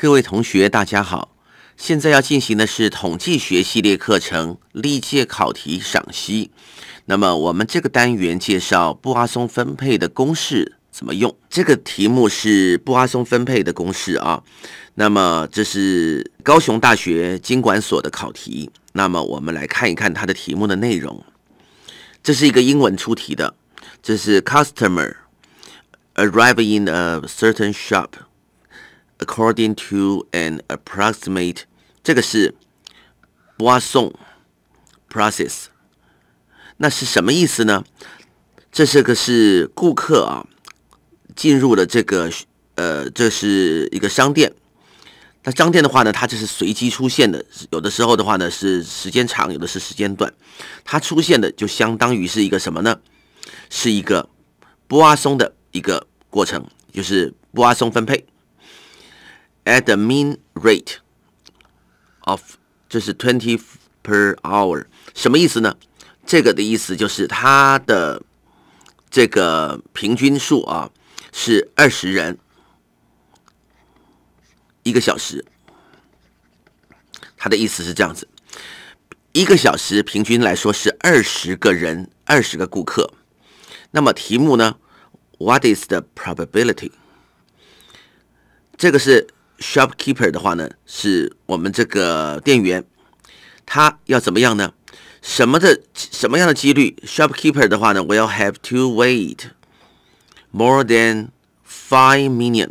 各位同学，大家好！现在要进行的是统计学系列课程历届考题赏析。那么，我们这个单元介绍布阿松分配的公式怎么用？这个题目是布阿松分配的公式啊。那么，这是高雄大学经管所的考题。那么，我们来看一看它的题目的内容。这是一个英文出题的。这是 customer arrive in a certain shop。According to an approximate，这个是泊松 process，那是什么意思呢？这是个是顾客啊，进入了这个呃，这是一个商店。那商店的话呢，它就是随机出现的，有的时候的话呢是时间长，有的是时间短，它出现的就相当于是一个什么呢？是一个阿松的一个过程，就是阿松分配。At the mean rate of 这是 twenty per hour，什么意思呢？这个的意思就是它的这个平均数啊是二十人一个小时。它的意思是这样子：一个小时平均来说是二十个人，二十个顾客。那么题目呢？What is the probability？这个是。Shopkeeper 的话呢，是我们这个店员，他要怎么样呢？什么的什么样的几率？Shopkeeper 的话呢，我要 have to wait more than five minutes，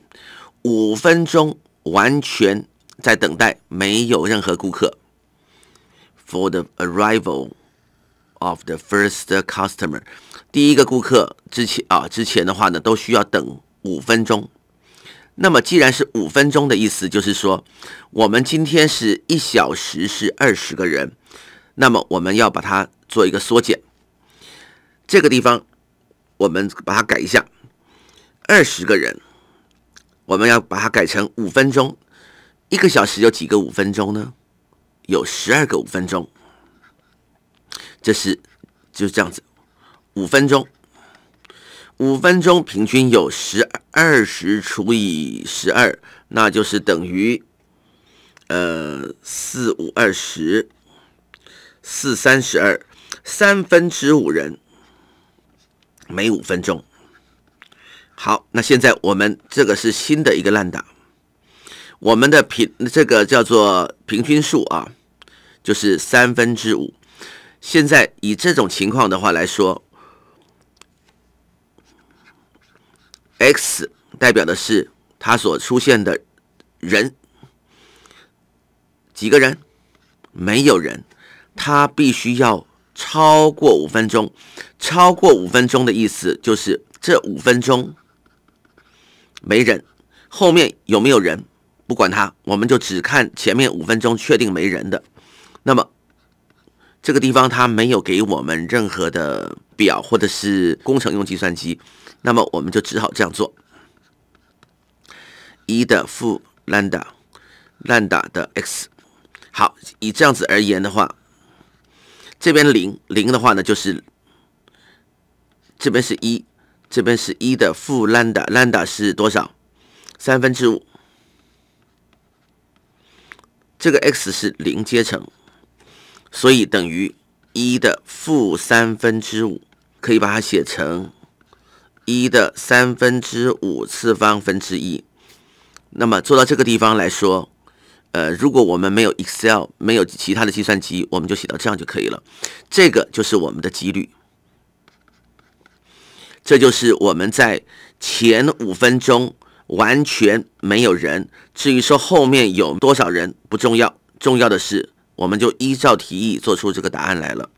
五分钟完全在等待，没有任何顾客 for the arrival of the first customer，第一个顾客之前啊之前的话呢，都需要等五分钟。那么，既然是五分钟的意思，就是说，我们今天是一小时是二十个人，那么我们要把它做一个缩减。这个地方，我们把它改一下，二十个人，我们要把它改成五分钟。一个小时有几个五分钟呢？有十二个五分钟，这是就是这样子，五分钟。五分钟平均有十二十除以十二，那就是等于呃四五二十四三十二三分之五人每五分钟。好，那现在我们这个是新的一个烂打，我们的平这个叫做平均数啊，就是三分之五。现在以这种情况的话来说。x 代表的是它所出现的人，几个人？没有人，它必须要超过五分钟。超过五分钟的意思就是这五分钟没人。后面有没有人？不管它，我们就只看前面五分钟，确定没人的。那么。这个地方它没有给我们任何的表或者是工程用计算机，那么我们就只好这样做：一的负兰达，兰达的 x。好，以这样子而言的话，这边零零的话呢，就是这边是一，这边是一的负兰达，兰达是多少？三分之五。这个 x 是零阶乘。所以等于一的负三分之五，可以把它写成一的三分之五次方分之一。那么做到这个地方来说，呃，如果我们没有 Excel，没有其他的计算机，我们就写到这样就可以了。这个就是我们的几率。这就是我们在前五分钟完全没有人，至于说后面有多少人不重要，重要的是。我们就依照提议做出这个答案来了。